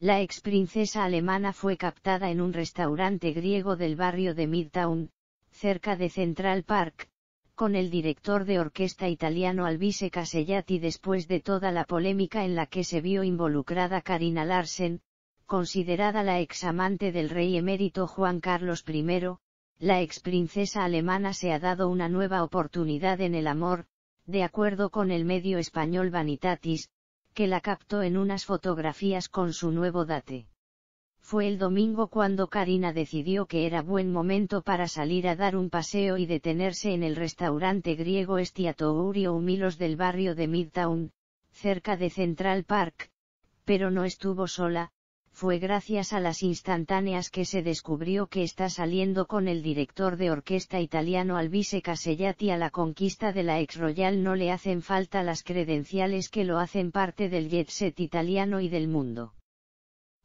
La ex princesa alemana fue captada en un restaurante griego del barrio de Midtown, cerca de Central Park, con el director de orquesta italiano Alvise Casellati después de toda la polémica en la que se vio involucrada Karina Larsen, considerada la ex amante del rey emérito Juan Carlos I, la ex princesa alemana se ha dado una nueva oportunidad en el amor, de acuerdo con el medio español Vanitatis, que la captó en unas fotografías con su nuevo date. Fue el domingo cuando Karina decidió que era buen momento para salir a dar un paseo y detenerse en el restaurante griego Estiatourio Humilos del barrio de Midtown, cerca de Central Park, pero no estuvo sola, fue gracias a las instantáneas que se descubrió que está saliendo con el director de orquesta italiano Alvise Casellati a la conquista de la ex Royal no le hacen falta las credenciales que lo hacen parte del jet set italiano y del mundo.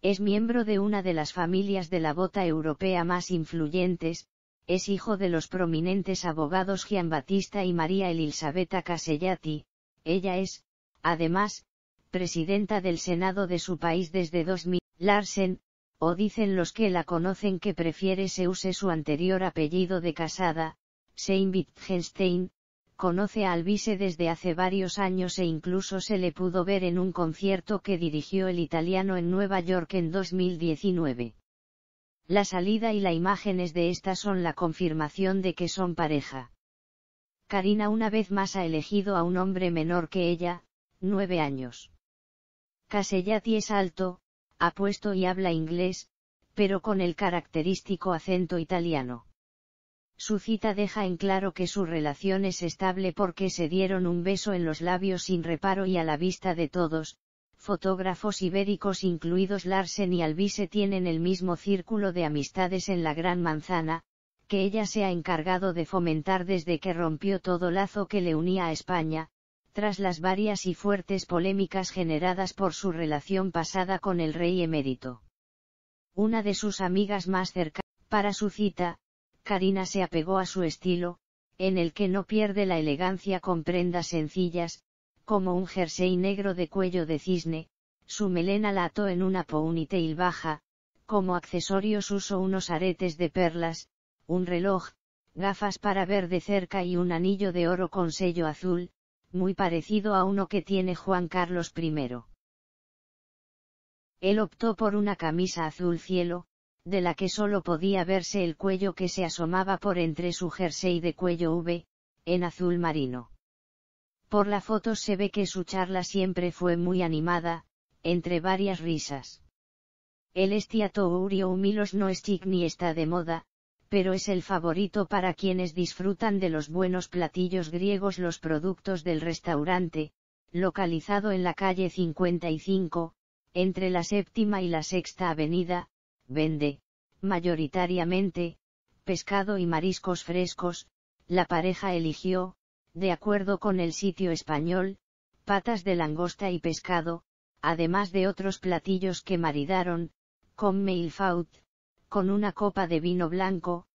Es miembro de una de las familias de la bota europea más influyentes, es hijo de los prominentes abogados Giambattista y María Elisabetta Casellati, ella es, además, presidenta del Senado de su país desde 2000 Larsen, o dicen los que la conocen que prefiere se use su anterior apellido de casada, Sein Wittgenstein, conoce a Albise desde hace varios años e incluso se le pudo ver en un concierto que dirigió el italiano en Nueva York en 2019. La salida y la imágenes de esta son la confirmación de que son pareja. Karina una vez más ha elegido a un hombre menor que ella, nueve años. Casellati es alto, apuesto y habla inglés, pero con el característico acento italiano. Su cita deja en claro que su relación es estable porque se dieron un beso en los labios sin reparo y a la vista de todos, fotógrafos ibéricos incluidos Larsen y Albise tienen el mismo círculo de amistades en la Gran Manzana, que ella se ha encargado de fomentar desde que rompió todo lazo que le unía a España, tras las varias y fuertes polémicas generadas por su relación pasada con el rey emérito. Una de sus amigas más cercanas, para su cita, Karina se apegó a su estilo, en el que no pierde la elegancia con prendas sencillas, como un jersey negro de cuello de cisne, su melena la ató en una ponytail baja, como accesorios usó unos aretes de perlas, un reloj, gafas para ver de cerca y un anillo de oro con sello azul, muy parecido a uno que tiene Juan Carlos I. Él optó por una camisa azul cielo, de la que solo podía verse el cuello que se asomaba por entre su jersey de cuello V, en azul marino. Por la foto se ve que su charla siempre fue muy animada, entre varias risas. El estiatourio humilos no es chic ni está de moda, pero es el favorito para quienes disfrutan de los buenos platillos griegos los productos del restaurante, localizado en la calle 55, entre la séptima y la sexta avenida, vende, mayoritariamente, pescado y mariscos frescos, la pareja eligió, de acuerdo con el sitio español, patas de langosta y pescado, además de otros platillos que maridaron, con Meilfaut, con una copa de vino blanco,